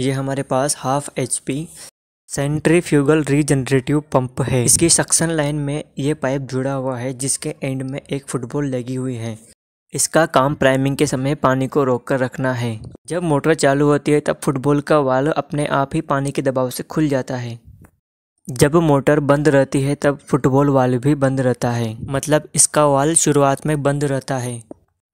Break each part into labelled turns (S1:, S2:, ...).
S1: ये हमारे पास half H P centrifugal regenerative pump है इसकी सक्शन लाइन में ये पाइप जुड़ा हुआ है जिसके एंड में एक फुटबॉल लगी हुई है इसका काम प्राइमिंग के समय पानी को रोक कर रखना है जब मोटर चालू होती है तब फुटबॉल का वाल अपने आप ही पानी के दबाव से खुल जाता है जब मोटर बंद रहती है तब फुटबॉल वाल भी बंद रहता है मतलब इसका वाल शुरुआत में बंद रहता है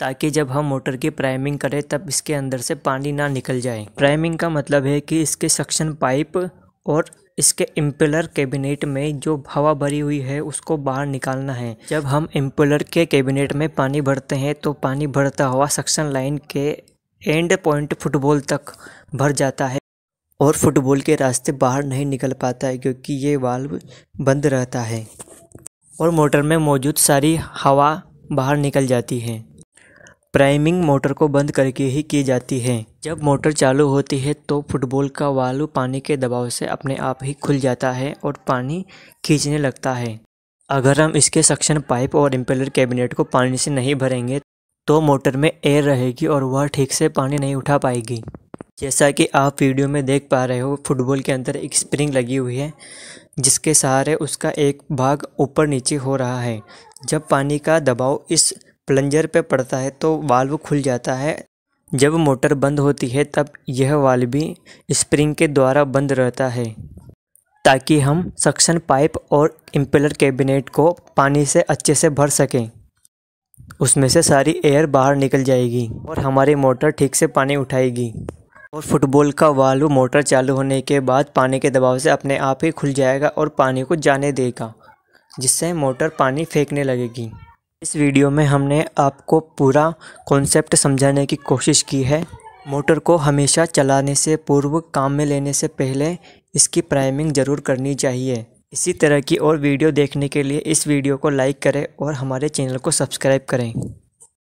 S1: ताकि जब हम मोटर की प्राइमिंग करें तब इसके अंदर से पानी ना निकल जाए प्राइमिंग का मतलब है कि इसके सक्शन पाइप और इसके इम्पलर कैबिनेट में जो हवा भरी हुई है उसको बाहर निकालना है जब हम इम्पलर के कैबिनेट में पानी भरते हैं तो पानी भरता हुआ सक्शन लाइन के एंड पॉइंट फुटबॉल तक भर जाता है और फुटबॉल के रास्ते बाहर नहीं निकल पाता है क्योंकि ये वाल्व बंद रहता है और मोटर में मौजूद सारी हवा बाहर निकल जाती है प्राइमिंग मोटर को बंद करके ही की जाती है जब मोटर चालू होती है तो फुटबॉल का वालू पानी के दबाव से अपने आप ही खुल जाता है और पानी खींचने लगता है अगर हम इसके सक्शन पाइप और इम्पेलर कैबिनेट को पानी से नहीं भरेंगे तो मोटर में एयर रहेगी और वह ठीक से पानी नहीं उठा पाएगी जैसा कि आप वीडियो में देख पा रहे हो फुटबॉल के अंदर एक स्प्रिंग लगी हुई है जिसके सहारे उसका एक भाग ऊपर नीचे हो रहा है जब पानी का दबाव इस प्लंजर पे पड़ता है तो वाल्व खुल जाता है जब मोटर बंद होती है तब यह वाल्व भी स्प्रिंग के द्वारा बंद रहता है ताकि हम सक्शन पाइप और इम्पेलर कैबिनेट को पानी से अच्छे से भर सकें उसमें से सारी एयर बाहर निकल जाएगी और हमारी मोटर ठीक से पानी उठाएगी और फुटबॉल का वाल्व मोटर चालू होने के बाद पानी के दबाव से अपने आप ही खुल जाएगा और पानी को जाने देगा जिससे मोटर पानी फेंकने लगेगी इस वीडियो में हमने आपको पूरा कॉन्सेप्ट समझाने की कोशिश की है मोटर को हमेशा चलाने से पूर्व काम में लेने से पहले इसकी प्राइमिंग ज़रूर करनी चाहिए इसी तरह की और वीडियो देखने के लिए इस वीडियो को लाइक करें और हमारे चैनल को सब्सक्राइब करें